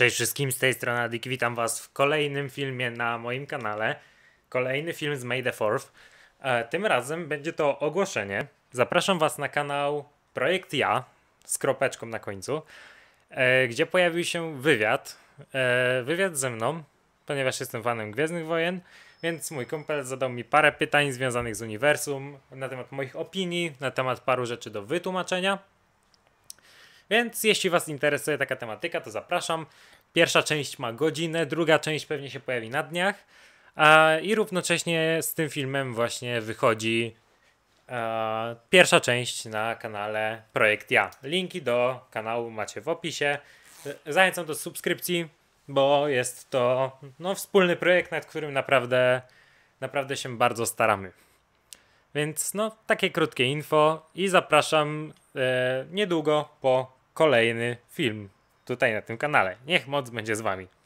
Cześć wszystkim, z tej strony Adik, witam was w kolejnym filmie na moim kanale. Kolejny film z May the 4th. E, tym razem będzie to ogłoszenie. Zapraszam was na kanał Projekt Ja, z kropeczką na końcu, e, gdzie pojawił się wywiad. E, wywiad ze mną, ponieważ jestem fanem Gwiezdnych Wojen, więc mój kumpel zadał mi parę pytań związanych z uniwersum, na temat moich opinii, na temat paru rzeczy do wytłumaczenia. Więc jeśli Was interesuje taka tematyka, to zapraszam. Pierwsza część ma godzinę, druga część pewnie się pojawi na dniach. I równocześnie z tym filmem właśnie wychodzi pierwsza część na kanale Projekt Ja. Linki do kanału macie w opisie. Zachęcam do subskrypcji, bo jest to no, wspólny projekt, nad którym naprawdę, naprawdę się bardzo staramy. Więc no, takie krótkie info i zapraszam e, niedługo po kolejny film tutaj na tym kanale. Niech moc będzie z wami.